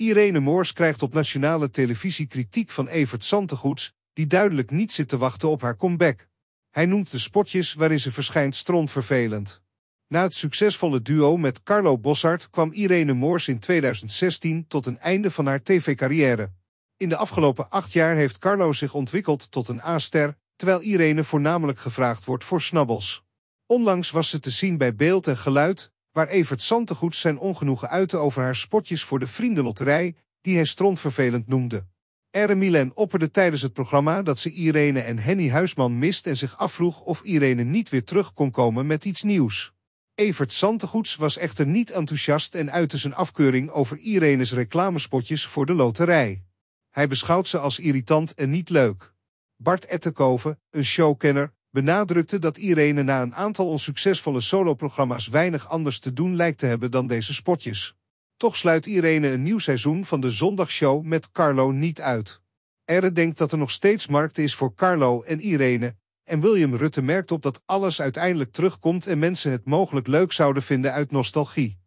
Irene Moors krijgt op nationale televisie kritiek van Evert Santegoets, die duidelijk niet zit te wachten op haar comeback. Hij noemt de spotjes waarin ze verschijnt strontvervelend. Na het succesvolle duo met Carlo Bossart kwam Irene Moors in 2016 tot een einde van haar tv-carrière. In de afgelopen acht jaar heeft Carlo zich ontwikkeld tot een A-ster, terwijl Irene voornamelijk gevraagd wordt voor snabbels. Onlangs was ze te zien bij Beeld en Geluid, waar Evert Santegoed zijn ongenoegen uitte over haar spotjes voor de vriendenlotterij, die hij strontvervelend noemde. Ere Milen opperde tijdens het programma dat ze Irene en Henny Huisman mist en zich afvroeg of Irene niet weer terug kon komen met iets nieuws. Evert Santegoeds was echter niet enthousiast en uitte zijn afkeuring over Irene's reclamespotjes voor de loterij. Hij beschouwt ze als irritant en niet leuk. Bart Ettenkoven, een showkenner, benadrukte dat Irene na een aantal onsuccesvolle soloprogramma's weinig anders te doen lijkt te hebben dan deze spotjes. Toch sluit Irene een nieuw seizoen van de zondagshow met Carlo niet uit. Erre denkt dat er nog steeds markt is voor Carlo en Irene, en William Rutte merkt op dat alles uiteindelijk terugkomt en mensen het mogelijk leuk zouden vinden uit nostalgie.